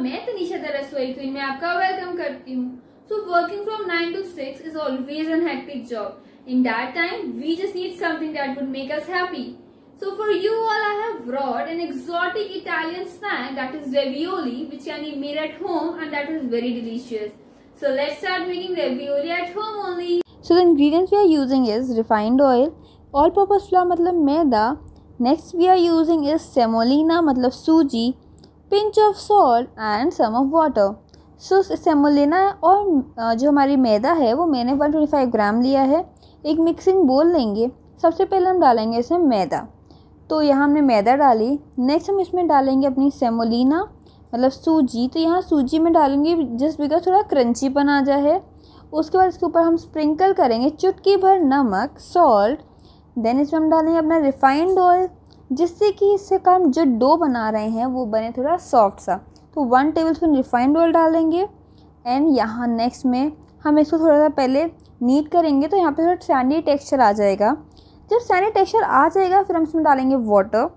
और मैं तनिषा द रसोई क्वीन में आपका वेलकम करती हूँ so working from nine to six is always an hectic job in that time we just need something that would make us happy So for you all I have brought an exotic Italian snack that is ravioli which can be made at home and that is very delicious. So let's start making ravioli at home only. So the ingredients we are using is refined oil, all purpose flour मतलब मैदा, next we are using is semolina मतलब सूजी pinch of salt and some of water so semolina और जो हमारी मैदा है वो मैंने 125 ग्राम लिया है एक मिक्सिंग बोल लेंगे सबसे पहले हम डालेंगे इसमें मैदा तो यहाँ हमने मैदा डाली नेक्स्ट हम इसमें डालेंगे अपनी सेमोलिना मतलब सूजी तो यहाँ सूजी में डालेंगे जस्ट बिकॉज थोड़ा क्रंचीपन आ जाए उसके बाद इसके ऊपर हम स्प्रिंकल करेंगे चुटकी भर नमक सॉल्ट देन इसमें हम डालेंगे अपना रिफाइंड ऑयल जिससे कि इससे काम जो डो बना रहे हैं वो बने थोड़ा सॉफ्ट सा तो one tablespoon refined oil डालेंगे एंड यहाँ नेक्स्ट में हम इसको थोड़ा सा पहले नीट करेंगे तो यहाँ पे थोड़ा सैंडी टेक्सचर आ जाएगा जब सैंडी टेक्सचर आ जाएगा फिर हम इसमें डालेंगे वाटर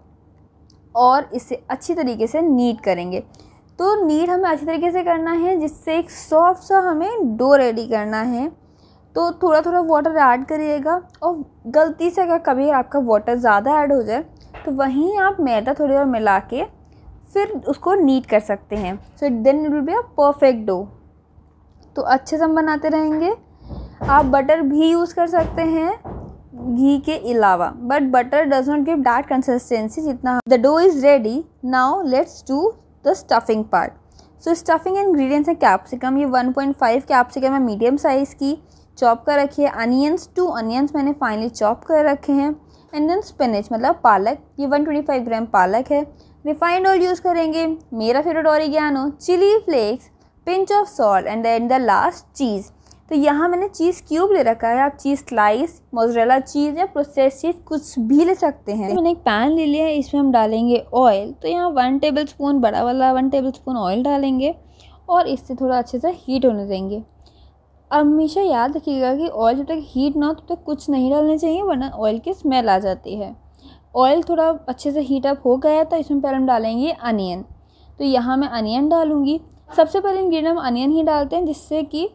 और इसे अच्छी तरीके से नीट करेंगे तो नीट हमें अच्छी तरीके से करना है जिससे एक सॉफ्ट सा हमें डो रेडी करना है तो थोड़ा थोड़ा वाटर ऐड करिएगा और गलती से अगर कभी आपका वाटर ज़्यादा ऐड हो जाए तो वहीं आप मैदा थोड़ी और मिला के फिर उसको नीट कर सकते हैं so then will be a perfect dough तो अच्छे से हम बनाते रहेंगे आप बटर भी यूज़ कर सकते हैं घी के अलावा but butter does not give dark consistency जितना the dough is ready now let's do the stuffing part so stuffing ingredients हैं कैप्सिकम ये 1.5 कैप्सिकम है मीडियम साइज़ की चॉप कर रखी है अनियंस टू अनियंस मैंने फाइनली चॉप कर रखे हैं एंड देन स्पिनच मतलब पालक ये 125 ग्राम पालक है रिफाइंड ऑयल यूज़ करेंगे मेरा favourite oregano chili flakes pinch of salt and then the last चीज़ तो यहाँ मैंने चीज़ क्यूब ले रखा है आप चीज़ स्लाइस मोजरेला चीज़ या प्रोसेस चीज़ कुछ भी ले सकते हैं तो मैंने एक पैन ले लिया है इसमें हम डालेंगे ऑयल तो यहाँ वन टेबल स्पून बड़ा वाला वन टेबल स्पून ऑयल डालेंगे और इससे थोड़ा अच्छे से हीट होने देंगे हमेशा याद रखिएगा कि ऑयल जब तक हीट ना हो तब तक कुछ नहीं डालना चाहिए वरना ऑयल की स्मेल आ जाती है ऑयल थोड़ा अच्छे से हीट अप हो गया तो इसमें पहले हम डालेंगे अनियन तो यहाँ मैं अनियन डालूँगी सबसे पहले ग्रेड हम अनियन ही डालते हैं जिससे कि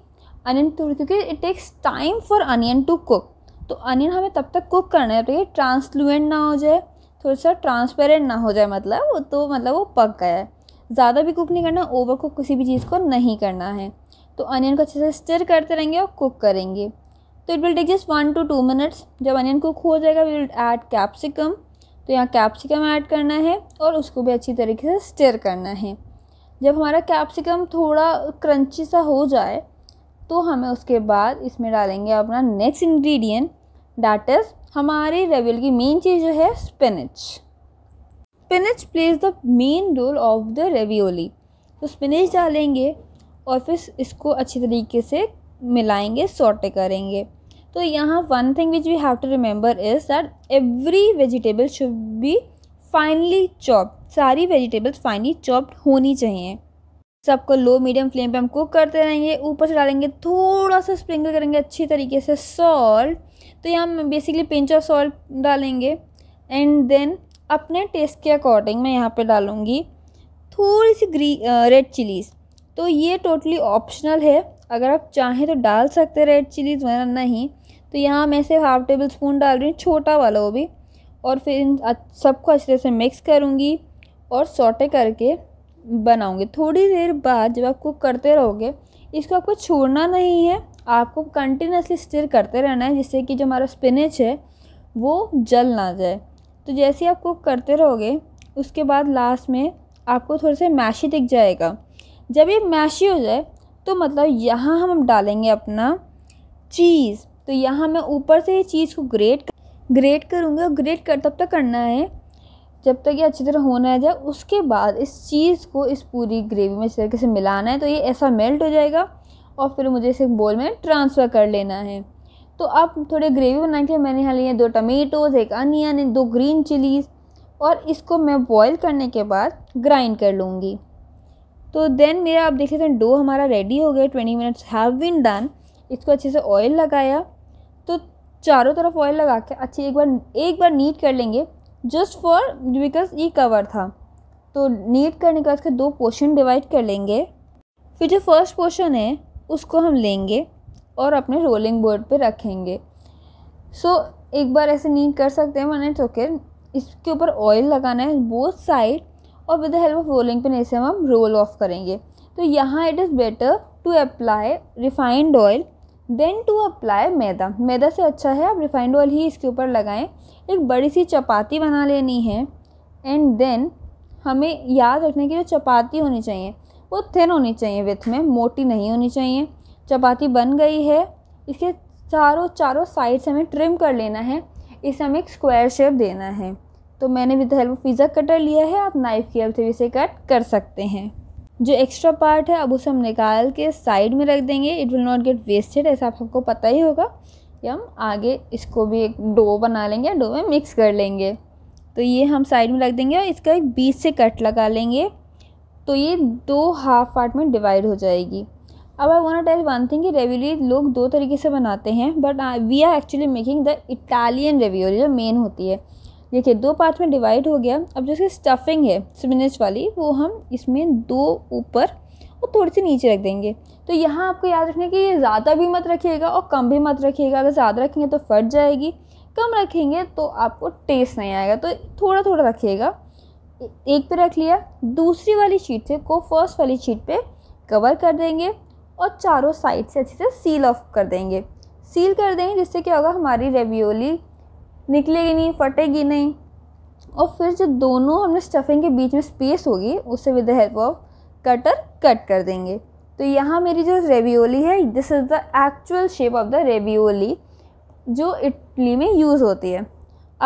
अनियन थोड़ी क्योंकि it takes time for onion to cook तो अनियन हमें तब तक कुक करना है तो ये ट्रांसलुएंट ना हो जाए थोड़ा सा ट्रांसपेरेंट ना हो जाए मतलब वो तो मतलब वो पक गया है ज़्यादा भी कुक नहीं करना ओवर कुक किसी भी चीज़ को नहीं करना है तो अनियन को अच्छे से स्टिर करते रहेंगे और कुक करेंगे तो it will take just one two two minutes जब अनियन कुक हो जाएगा वी विल ऐड कैप्सिकम तो यहाँ कैप्सिकम ऐड करना है और उसको भी अच्छी तरीके से स्टिर करना है जब हमारा कैप्सिकम थोड़ा क्रंची सा हो जाए तो हमें उसके बाद इसमें डालेंगे अपना नेक्स्ट इंग्रेडिएंट डैट इज़ हमारी रेवल की मेन चीज़ जो है spinach spinach plays the main role of the ravioli तो स्पिनच डालेंगे और फिर इसको अच्छी तरीके से मिलाएंगे सोटे करेंगे तो यहाँ one thing which we have to remember is that every vegetable should be finely chop सारी वेजिटेबल्स फाइनली चॉप्ड होनी चाहिए सबको लो मीडियम फ्लेम पे हम कुक करते रहेंगे ऊपर से डालेंगे थोड़ा सा स्प्रिंकल करेंगे अच्छी तरीके से सॉल्ट तो यहाँ हम बेसिकली पिंच ऑफ सॉल्ट डालेंगे एंड देन अपने टेस्ट के अकॉर्डिंग मैं यहाँ पे डालूँगी थोड़ी सी ग्री रेड चिलीज़ तो ये टोटली ऑप्शनल है अगर आप चाहें तो डाल सकते रेड चिलीज़ वरना नहीं तो यहाँ मैं सिर्फ हाफ टेबल स्पून डाल रही हूँ छोटा वाला वो भी और फिर इन सबको अच्छे से मिक्स करूँगी और सोटे करके बनाऊँगी थोड़ी देर बाद जब आप कुक करते रहोगे इसको आपको छोड़ना नहीं है आपको कंटिन्यूसली स्टिर करते रहना है जिससे कि जो हमारा स्पिनच है वो जल ना जाए तो जैसे ही आप कुक करते रहोगे उसके बाद लास्ट में आपको थोड़ा सा मैशी दिख जाएगा जब ये मैशी हो जाए तो मतलब यहाँ हम डालेंगे अपना चीज़ तो यहाँ मैं ऊपर से ये चीज़ को ग्रेट ग्रेट करूँगी और ग्रेट कर तब तक करना है जब तक ये अच्छी तरह होना है जाए उसके बाद इस चीज़ को इस पूरी ग्रेवी में इस तरीके से मिलाना है तो ये ऐसा मेल्ट हो जाएगा और फिर मुझे इसे बोल में ट्रांसफ़र कर लेना है तो आप थोड़े ग्रेवी बना के मैंने यहाँ लिए दो टमेटोज़ एक अनियन दो ग्रीन चिलीज़ और इसको मैं बॉईल करने के बाद ग्राइंड कर लूँगी तो देन मेरा आप देख सकते हैं डो हमारा रेडी हो गया twenty minutes have been done इसको अच्छे से ऑयल लगाया तो चारों तरफ ऑयल लगा के अच्छे एक बार एक बार नीट कर लेंगे जस्ट फॉर बिकॉज ये कवर था तो नीट करने के बाद उसके दो पोर्शन डिवाइड कर लेंगे फिर जो फर्स्ट पोर्शन है उसको हम लेंगे और अपने रोलिंग बोर्ड पे रखेंगे सो so, एक बार ऐसे नीट कर सकते हैं मैंने इट्स इसके ऊपर ऑयल लगाना है बोथ साइड और with the help of rolling pin इसे हम रोल ऑफ करेंगे तो यहाँ it is better to apply refined oil then to apply maida मैदा से अच्छा है आप रिफाइंड ऑयल ही इसके ऊपर लगाएं एक बड़ी सी चपाती बना लेनी है एंड देन हमें याद रखने की जो चपाती होनी चाहिए वो थिन होनी चाहिए विथ में मोटी नहीं होनी चाहिए चपाती बन गई है इसके चारों चारों साइड से हमें ट्रिम कर लेना है इसे हमें एक स्क्वायर शेप देना है तो मैंने with help of pizza cutter लिया है आप नाइफ़ की हेल्प से भी इसे कट कर सकते हैं जो एक्स्ट्रा पार्ट है अब उसे हम निकाल के साइड में रख देंगे it will not get wasted ऐसा आप सबको पता ही होगा कि हम आगे इसको भी एक डो बना लेंगे डो में मिक्स कर लेंगे तो ये हम साइड में रख देंगे और इसका एक बीच से कट लगा लेंगे तो ये दो हाफ पार्ट में डिवाइड हो जाएगी अब I want tell one thing कि रेवियोली लोग दो तरीके से बनाते हैं but we are actually making the Italian ravioli जो मेन होती है देखिए दो पार्ट में डिवाइड हो गया अब जैसे स्टफिंग है स्पिनच वाली वो हम इसमें दो ऊपर और थोड़ी सी नीचे रख देंगे तो यहाँ आपको याद रखना कि ये ज़्यादा भी मत रखिएगा और कम भी मत रखिएगा अगर ज़्यादा रखेंगे तो फट जाएगी कम रखेंगे तो आपको टेस्ट नहीं आएगा तो थोड़ा थोड़ा रखिएगा एक पे रख लिया दूसरी वाली शीट से को फर्स्ट वाली शीट पे कवर कर देंगे और चारों साइड से अच्छे से सील ऑफ कर देंगे सील कर देंगे जिससे क्या होगा हमारी रेवियोली निकलेगी नहीं फटेगी नहीं और फिर जो दोनों हमने स्टफिंग के बीच में स्पेस होगी उससे with the help of cutter cut कर देंगे तो यहाँ मेरी जो रेवियोली है this is the actual shape of the ravioli जो इडली में यूज़ होती है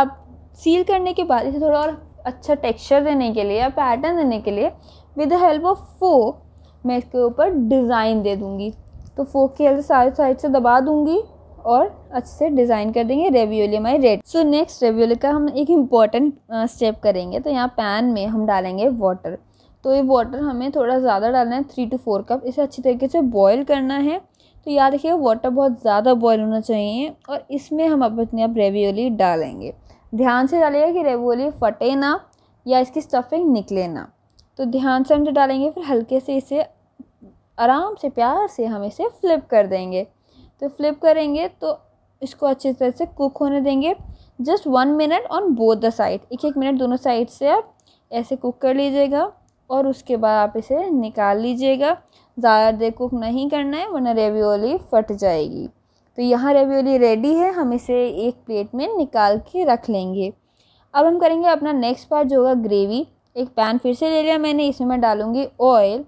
अब सील करने के बाद इसे थोड़ा और अच्छा टेक्सचर देने के लिए या पैटर्न देने के लिए with the help of fork मैं इसके ऊपर डिज़ाइन दे दूँगी तो फोक के हेल्प साइड साइड से दबा दूँगी और अच्छे से डिज़ाइन कर देंगे ravioli my red so next ravioli का हम एक इम्पॉर्टेंट स्टेप करेंगे तो यहाँ पैन में हम डालेंगे वाटर तो ये वाटर हमें थोड़ा ज़्यादा डालना है थ्री टू फोर कप इसे अच्छी तरीके से बॉयल करना है तो याद रखिए वाटर बहुत ज़्यादा बॉयल होना चाहिए और इसमें हम अपनी अब रेवियोली डालेंगे ध्यान से डालिएगा कि रेवियोली फटे ना या इसकी स्टफिंग निकले ना तो ध्यान से हम जो डालेंगे फिर हल्के से इसे आराम से प्यार से हम इसे फ्लिप कर देंगे तो फ्लिप करेंगे तो इसको अच्छी तरह से कुक होने देंगे just one minute on both the side एक एक मिनट दोनों साइड से आप ऐसे कुक कर लीजिएगा और उसके बाद आप इसे निकाल लीजिएगा ज़्यादा देर कुक नहीं करना है वरना रेवियोली फट जाएगी तो यहाँ रेवियोली रेडी है हम इसे एक प्लेट में निकाल के रख लेंगे अब हम करेंगे अपना नेक्स्ट पार्ट जो होगा ग्रेवी एक पैन फिर से ले लिया मैंने इसमें मैं डालूँगी ऑयल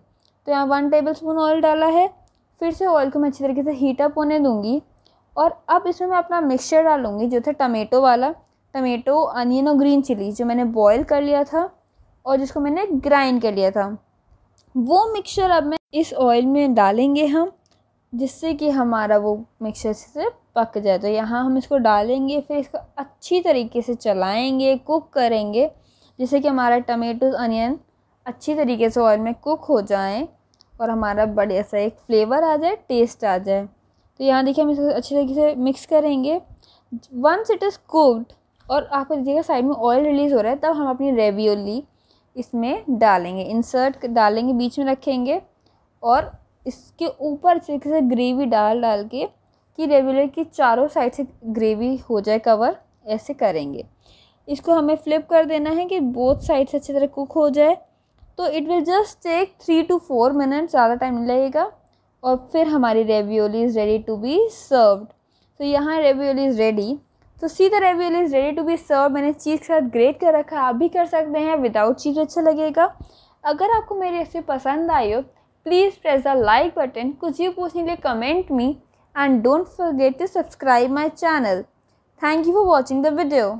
तो यहाँ वन टेबल स्पून ऑयल डाला है फिर से ऑयल को मैं अच्छी तरीके से हीटअप होने दूँगी और अब इसमें मैं अपना मिक्सचर डालूँगी जो था टमेटो वाला टमेटो अनियन और ग्रीन चिली जो मैंने बॉयल कर लिया था और जिसको मैंने ग्राइंड कर लिया था वो मिक्सचर अब मैं इस ऑयल में डालेंगे हम जिससे कि हमारा वो मिक्सचर से पक जाए तो यहाँ हम इसको डालेंगे फिर इसको अच्छी तरीके से चलाएँगे कुक करेंगे जिससे कि हमारा टमेटो अनियन अच्छी तरीके से ऑयल में कुक हो जाएँ और हमारा बढ़िया सा एक फ्लेवर आ जाए टेस्ट आ जाए तो यहाँ देखिए हम इसको अच्छी तरीके से मिक्स करेंगे वंस इट इज़ कुकड और आपको देखिएगा साइड में ऑयल रिलीज़ हो रहा है तब हम अपनी रेवियोली इसमें डालेंगे इंसर्ट डालेंगे बीच में रखेंगे और इसके ऊपर तरीके से ग्रेवी डाल डाल के कि रेवियोली की चारों साइड से ग्रेवी हो जाए कवर ऐसे करेंगे इसको हमें फ्लिप कर देना है कि बोथ साइड से अच्छी तरह कुक हो जाए तो it will just take three two four minute ज़्यादा टाइम नहीं लगेगा और फिर हमारी ravioli is ready to be served तो यहाँ रेवियोली इज़ रेडी तो see the ravioli is ready to be serve मैंने चीज़ के साथ ग्रेट कर रखा आप भी कर सकते हैं विदाउट चीज़ अच्छा लगेगा अगर आपको मेरी रेसिपी पसंद आई हो please press the like button कुछ भी पूछने के लिए comment me and don't forget to subscribe my channel thank you for watching the video